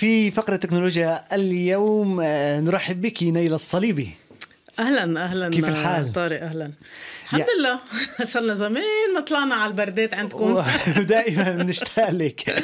في فقرة تكنولوجيا اليوم آه، نرحب بك نيل الصليبي اهلا اهلا كيف الحال؟ طارق اهلا الحمد لله صرنا زمان ما طلعنا على البردات عندكم دائما بنشتاق لك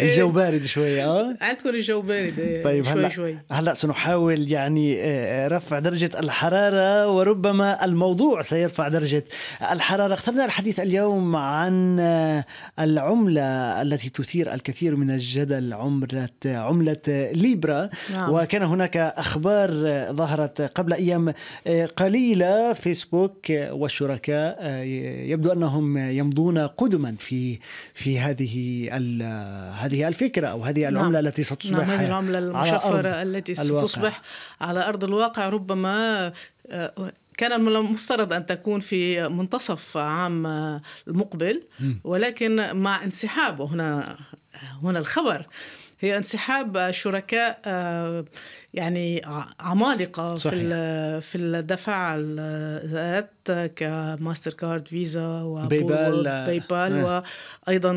الجو إيه. بارد شوي اه عندكم الجو بارد إيه، طيب شوي هلا شوي هلا سنحاول يعني آه، رفع درجه الحراره وربما الموضوع سيرفع درجه الحراره اخترنا الحديث اليوم عن آه، العمله التي تثير الكثير من الجدل عمله عمله ليبرا نعم. وكان هناك اخبار آه، ظهرت قبل ايام قليلة فيسبوك والشركاء آه، يبدو أنهم يمضون قدما في في هذه هذه الفكرة أو هذه نعم. العملة نعم. التي ستصبح نعم هذه العملة المشفرة التي ستصبح الواقع. على أرض الواقع ربما آه، كان المفترض أن تكون في منتصف عام آه، المقبل ولكن مع انسحاب هنا هنا الخبر هي انسحاب شركاء آه، يعني عمالقه صحيح. في في الدفع الذات كماستر كارد فيزا وباي بال باي بال وايضا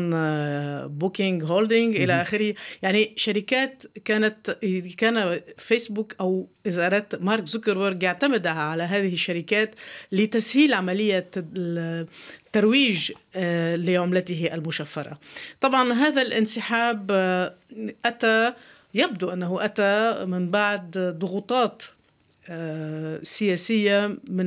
بوكينج هولدنج الى اخره يعني شركات كانت كان فيسبوك او اذا اردت مارك زوكربيرج يعتمد على هذه الشركات لتسهيل عمليه ترويج آه، لعملته المشفره. طبعا هذا الانسحاب آه، اتى يبدو انه اتى من بعد ضغوطات سياسية من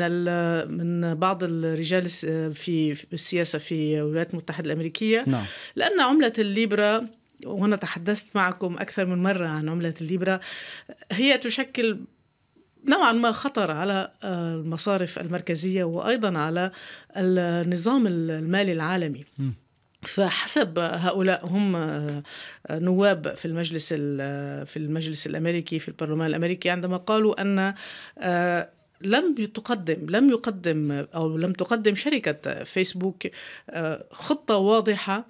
من بعض الرجال في السياسة في الولايات المتحدة الأمريكية نعم. لأن عملة الليبرا وهنا تحدثت معكم أكثر من مرة عن عملة الليبرا هي تشكل نوعا ما خطر على آه، المصارف المركزية وأيضا على النظام المالي العالمي م. فحسب هؤلاء هم آه، نواب في المجلس آه، في المجلس الامريكي في البرلمان الامريكي عندما قالوا ان آه، لم تقدم لم يقدم او لم تقدم شركه فيسبوك خطه واضحه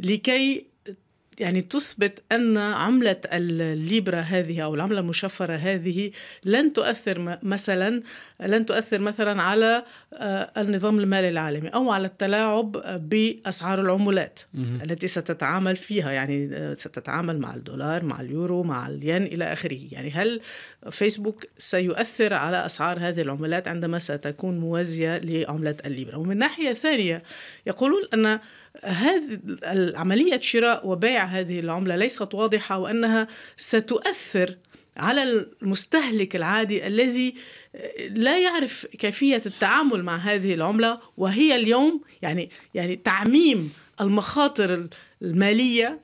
لكي يعني تثبت أن عملة الليبرا هذه أو العملة المشفرة هذه لن تؤثر مثلا لن تؤثر مثلا على آه، النظام المالي العالمي أو على التلاعب بأسعار العملات التي ستتعامل فيها يعني آه، ستتعامل مع الدولار مع اليورو مع الين إلى آخره يعني هل فيسبوك سيؤثر على أسعار هذه العملات عندما ستكون موازية لعملة الليبرا ومن ناحية ثانية يقولون أن هذه عملية شراء وبيع هذه العملة ليست واضحة وأنها ستؤثر على المستهلك العادي الذي لا يعرف كيفية التعامل مع هذه العملة وهي اليوم يعني يعني تعميم المخاطر المالية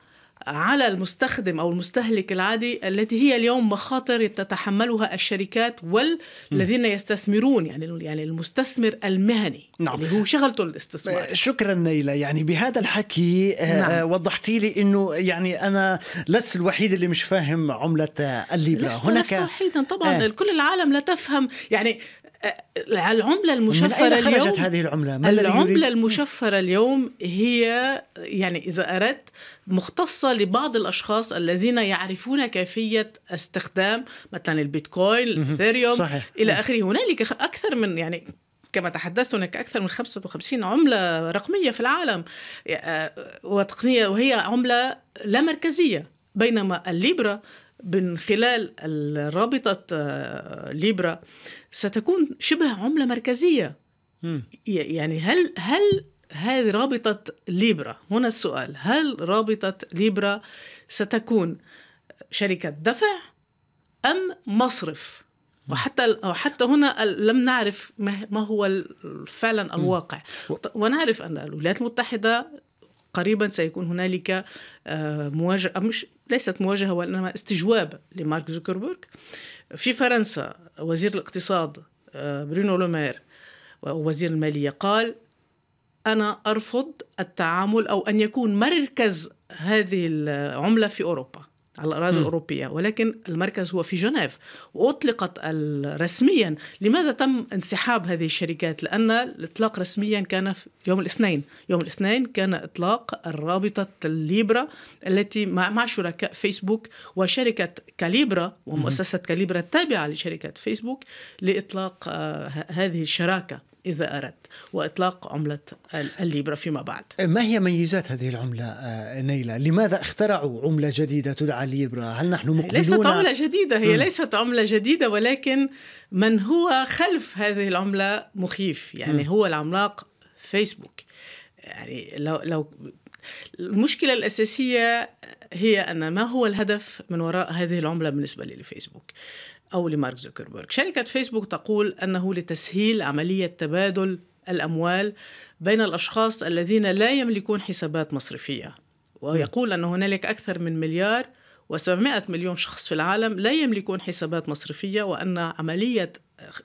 على المستخدم او المستهلك العادي التي هي اليوم مخاطر تتحملها الشركات والذين يستثمرون يعني يعني المستثمر المهني نعم. اللي هو شغلته الاستثمار آه، شكرا نيلة يعني بهذا الحكي آه، نعم. آه، وضحت لي انه يعني انا لست الوحيد اللي مش فاهم عمله الليبرا لست هناك لست وحيدا طبعا آه. كل العالم لا تفهم يعني العملة المشفرة من أين خرجت اليوم هذه العملة؟ ما العملة المشفرة اليوم هي يعني إذا أردت مختصة لبعض الأشخاص الذين يعرفون كيفية استخدام مثلا البيتكوين، الإثيريوم إلى آخره، هنالك أكثر من يعني كما تحدثت هناك أكثر من 55 عملة رقمية في العالم آه، وتقنية وهي عملة لا مركزية بينما الليبرا من خلال رابطة آه، ليبرا ستكون شبه عملة مركزية يعني هل هل هذه رابطة ليبرا هنا السؤال هل رابطة ليبرا ستكون شركة دفع أم مصرف وحتى وحتى هنا لم نعرف ما هو فعلا الواقع ونعرف أن الولايات المتحدة قريبا سيكون هنالك آه، مواجهة مش ليست مواجهة وإنما استجواب لمارك زوكربيرغ في فرنسا وزير الاقتصاد آه، برونو لومير وزير المالية قال أنا أرفض التعامل أو أن يكون مركز هذه العملة في أوروبا على الأراضي م. الأوروبية ولكن المركز هو في جنيف وأطلقت رسميا لماذا تم انسحاب هذه الشركات لأن الإطلاق رسميا كان في يوم الاثنين يوم الاثنين كان إطلاق الرابطة الليبرا التي مع, مع شركاء فيسبوك وشركة كاليبرا ومؤسسة كاليبرا التابعة لشركة فيسبوك لإطلاق آه، هذه الشراكة إذا أردت وإطلاق عملة الليبرا فيما بعد ما هي ميزات هذه العملة آه، نيلة؟ لماذا اخترعوا عملة جديدة تدعى الليبرا؟ هل نحن مقبلون؟ ليست عملة جديدة هي م. ليست عملة جديدة ولكن من هو خلف هذه العملة مخيف يعني م. هو العملاق فيسبوك يعني لو لو المشكلة الأساسية هي أن ما هو الهدف من وراء هذه العملة بالنسبة لفيسبوك أو لمارك زوكربيرغ شركة فيسبوك تقول أنه لتسهيل عملية تبادل الأموال بين الأشخاص الذين لا يملكون حسابات مصرفية ويقول أن هنالك أكثر من مليار و700 مليون شخص في العالم لا يملكون حسابات مصرفية وأن عملية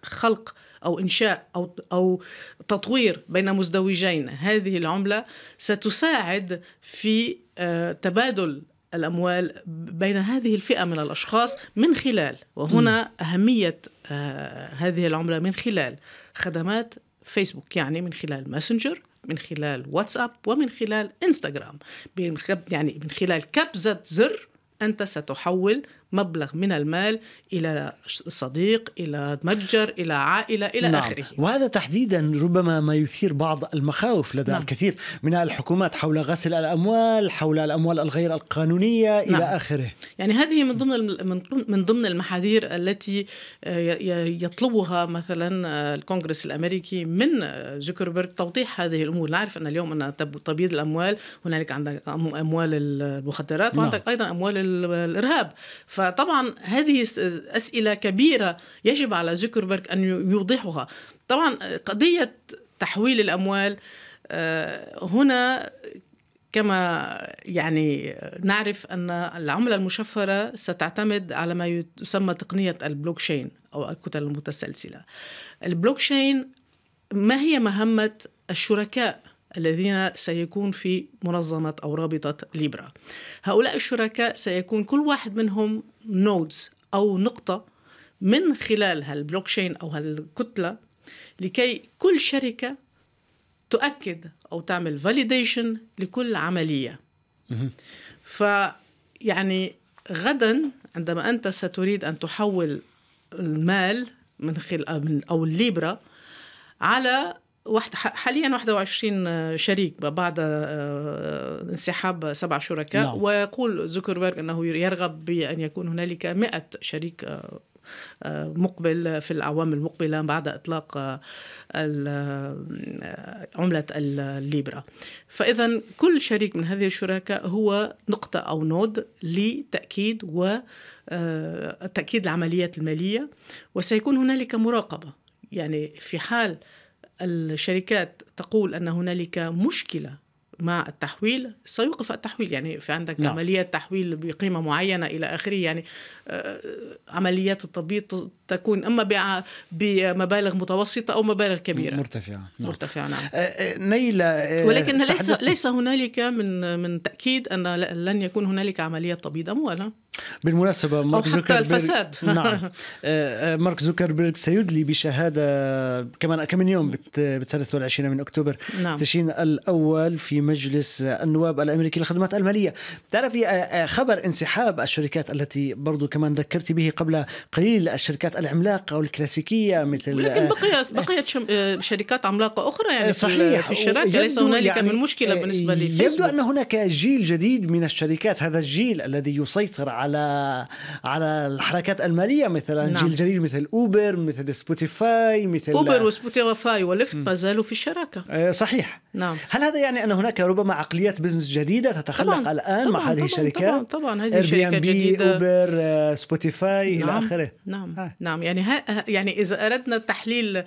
خلق أو إنشاء أو, أو تطوير بين مزدوجين هذه العملة ستساعد في آه، تبادل الأموال بين هذه الفئة من الأشخاص من خلال وهنا أهمية آه، هذه العملة من خلال خدمات فيسبوك يعني من خلال ماسنجر من خلال واتساب ومن خلال انستغرام يعني من خلال كبزة زر أنت ستحول مبلغ من المال إلى صديق إلى متجر إلى عائلة إلى نعم. آخره وهذا تحديدا ربما ما يثير بعض المخاوف لدى نعم. الكثير من الحكومات حول غسل الأموال حول الأموال الغير القانونية إلى نعم. آخره يعني هذه من ضمن من ضمن المحاذير التي آه، يطلبها مثلا آه، الكونغرس الأمريكي من آه، زوكربيرغ توضيح هذه الأمور نعرف أن اليوم أن تبييض الأموال هنالك عندك أموال المخدرات نعم. وعندك نعم. أيضا أموال الإرهاب فطبعا هذه أسئلة كبيرة يجب على زوكربيرغ أن يوضحها طبعا قضية تحويل الأموال آه، هنا كما يعني نعرف أن العملة المشفرة ستعتمد على ما يسمى تقنية البلوكشين أو الكتل المتسلسلة البلوكشين ما هي مهمة الشركاء الذين سيكون في منظمة أو رابطة ليبرا هؤلاء الشركاء سيكون كل واحد منهم نودز أو نقطة من خلال هالبلوكشين أو هالكتلة لكي كل شركة تؤكد أو تعمل فاليديشن لكل عملية فيعني غدا عندما أنت ستريد أن تحول المال من خلال أو الليبرا على حاليا 21 آه، شريك بعد آه، انسحاب سبع شركاء نعم. ويقول زوكربيرغ انه يرغب بان يكون هنالك 100 شريك آه، مقبل في الأعوام المقبلة بعد إطلاق عملة الليبرا فإذا كل شريك من هذه الشركاء هو نقطة أو نود لتأكيد و تأكيد العمليات المالية وسيكون هنالك مراقبة يعني في حال الشركات تقول ان هنالك مشكله مع التحويل سيوقف التحويل يعني في عندك نعم. عملية تحويل بقيمة معينة إلى آخره يعني آه، عمليات التبييض تكون إما بمبالغ متوسطة أو مبالغ كبيرة مرتفعة نعم. مرتفعة نعم آه، آه، نيلة ولكن ليس ليس هنالك من من تأكيد أن لن يكون هنالك عملية تبييض أموال بالمناسبة مارك حتى الفساد نعم مارك زوكربيرغ سيدلي بشهادة كمان كم يوم بال 23 من أكتوبر نعم. تشرين الأول في مجلس النواب الامريكي للخدمات الماليه تعرفي آه، خبر انسحاب الشركات التي برضو كمان ذكرتي به قبل قليل الشركات العملاقه والكلاسيكيه مثل لكن آه، بقيت آه، بقيت شركات عملاقه اخرى يعني صحيح في الشراكه ليس هنالك يعني من مشكله بالنسبه لي يبدو ان هناك جيل جديد من الشركات هذا الجيل الذي يسيطر على على الحركات الماليه مثلا نعم. جيل جديد مثل اوبر مثل سبوتيفاي مثل اوبر وسبوتيفاي وليفت ما زالوا في الشراكه صحيح نعم هل هذا يعني ان هناك هناك ربما عقليات بزنس جديده تتخلق طبعاً الان طبعاً مع هذه طبعاً الشركات طبعا طبعا هذه شركه جديده اوبر آه، سبوتيفاي نعم الى اخره نعم ها. آه. نعم يعني ها يعني اذا اردنا التحليل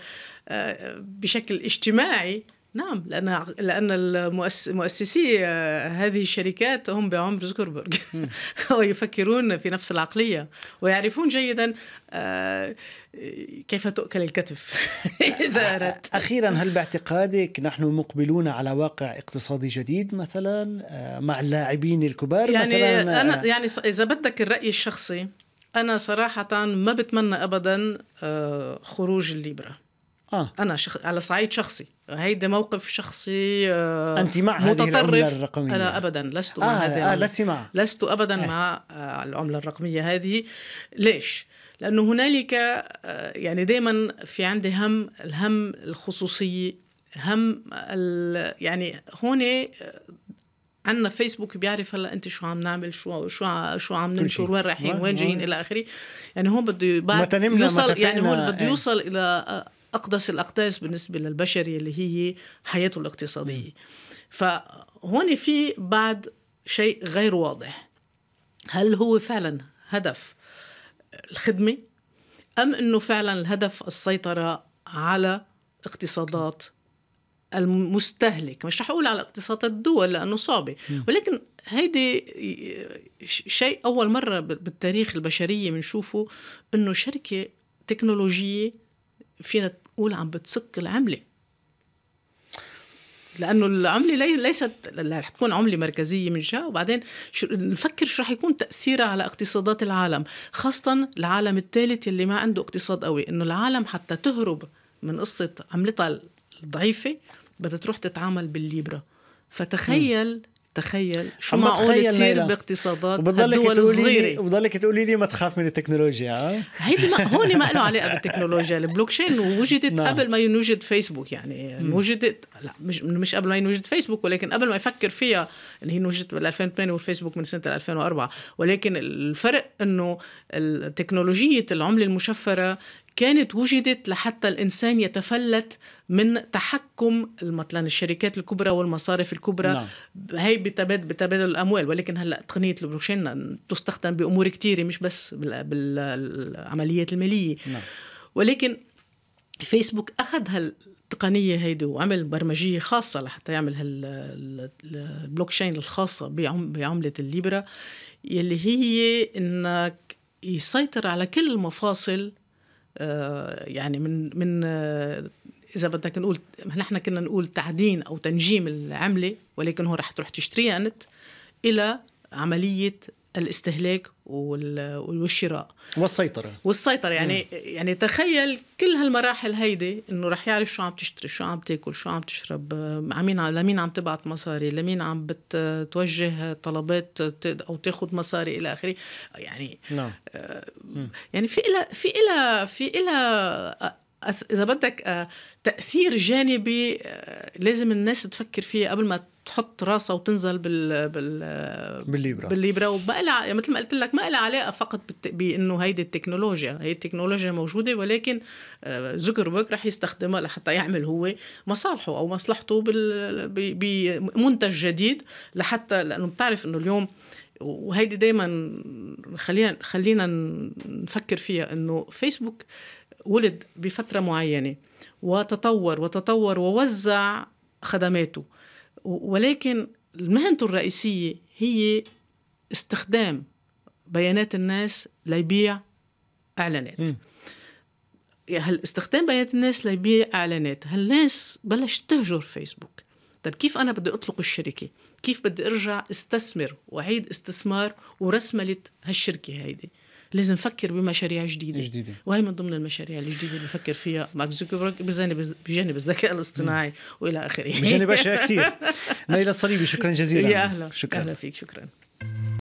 آه، بشكل اجتماعي نعم لان لان مؤسسي آه، هذه الشركات هم بعمر زكربرج ويفكرون في نفس العقليه ويعرفون جيدا آه، كيف تؤكل الكتف اذا اردت اخيرا هل باعتقادك نحن مقبلون على واقع اقتصادي جديد مثلا آه، مع اللاعبين الكبار يعني مثلا انا يعني اذا بدك الراي الشخصي انا صراحه ما بتمنى ابدا خروج الليبره آه. انا شخ... على صعيد شخصي هيدا موقف شخصي آه انت مع متطرف هذه الرقميه انا ابدا لست آه مع هذه آه لست مع لست ابدا آه. مع آه العمله الرقميه هذه ليش لانه هنالك آه يعني دائما في عندي هم الهم الخصوصيه هم ال... يعني هون آه، عندنا فيسبوك بيعرف هلا انت شو عم نعمل شو شو شو عم ننشر وين رايحين وين جايين الى اخره يعني هون بده يوصل يعني هون بده آه. يوصل الى آه، أقدس الأقداس بالنسبة للبشر اللي هي حياته الاقتصادية فهون في بعد شيء غير واضح هل هو فعلا هدف الخدمة أم أنه فعلا الهدف السيطرة على اقتصادات المستهلك مش رح أقول على اقتصادات الدول لأنه صعبة ولكن هيدي شيء أول مرة بالتاريخ البشرية بنشوفه أنه شركة تكنولوجية فينا تقول عم بتسك العمله لانه العمله ليست رح تكون عمله مركزيه من جهه وبعدين شو نفكر شو رح يكون تاثيرها على اقتصادات العالم خاصه العالم الثالث اللي ما عنده اقتصاد قوي انه العالم حتى تهرب من قصه عملتها الضعيفه بدها تروح تتعامل بالليبرا فتخيل م. تخيل شو معقول تصير باقتصادات الدول الصغيره وبضلك تقولي لي ما تخاف من التكنولوجيا هيدي ما هون ما له علاقه بالتكنولوجيا البلوكشين وجدت نعم. قبل ما ينوجد فيسبوك يعني وجدت لا مش مش قبل ما ينوجد فيسبوك ولكن قبل ما يفكر فيها اللي هي وجدت بال 2008 والفيسبوك من سنه 2004 ولكن الفرق انه تكنولوجيه العمله المشفره كانت وجدت لحتى الإنسان يتفلت من تحكم مثلا الشركات الكبرى والمصارف الكبرى نعم. هي بتبادل, بتبادل الأموال ولكن هلأ تقنية البلوكشين تستخدم بأمور كثيره مش بس بالعمليات المالية نعم. ولكن فيسبوك أخذ هالتقنيه هيدي وعمل برمجية خاصة لحتى يعمل هالبلوكشين الخاصة بعملة الليبرا يلي هي انك يسيطر على كل المفاصل آه، يعني من من آه، اذا بدك نقول نحن كنا نقول تعدين او تنجيم العمله ولكن هو رح تروح تشتريها انت الى عمليه الاستهلاك والشراء والسيطرة والسيطرة يعني مم. يعني تخيل كل هالمراحل هيدي انه رح يعرف شو عم تشتري شو عم تاكل شو عم تشرب عمين لمين عم تبعت مصاري لمين عم بتوجه طلبات او تاخذ مصاري الى اخره يعني نعم آه يعني في إلى في إلى في إلى اذا بدك آه، تاثير جانبي آه، لازم الناس تفكر فيه قبل ما تحط راسها وتنزل بال بال بالليبرا بالليبرا وما لها مثل ما قلت لك ما لها علاقه فقط بانه هيدي التكنولوجيا هي التكنولوجيا موجوده ولكن آه، زوكربيرج رح يستخدمها لحتى يعمل هو مصالحه او مصلحته بمنتج جديد لحتى لانه بتعرف انه اليوم وهيدي دائما خلينا خلينا نفكر فيها انه فيسبوك ولد بفترة معينة وتطور وتطور ووزع خدماته ولكن مهنته الرئيسية هي استخدام بيانات الناس ليبيع إعلانات هل استخدام بيانات الناس ليبيع اعلانات هالناس بلشت تهجر فيسبوك طب كيف انا بدي اطلق الشركه كيف بدي ارجع استثمر واعيد استثمار ورسمله هالشركه هيدي لازم نفكر بمشاريع جديده جديده وهي من ضمن المشاريع الجديده اللي بفكر فيها مارك زوكربيرج بجانب بجانب الذكاء الاصطناعي والى اخره بجانب اشياء كثير نايله الصليبي شكرا جزيلا يا اهلا شكرا اهلا فيك شكرا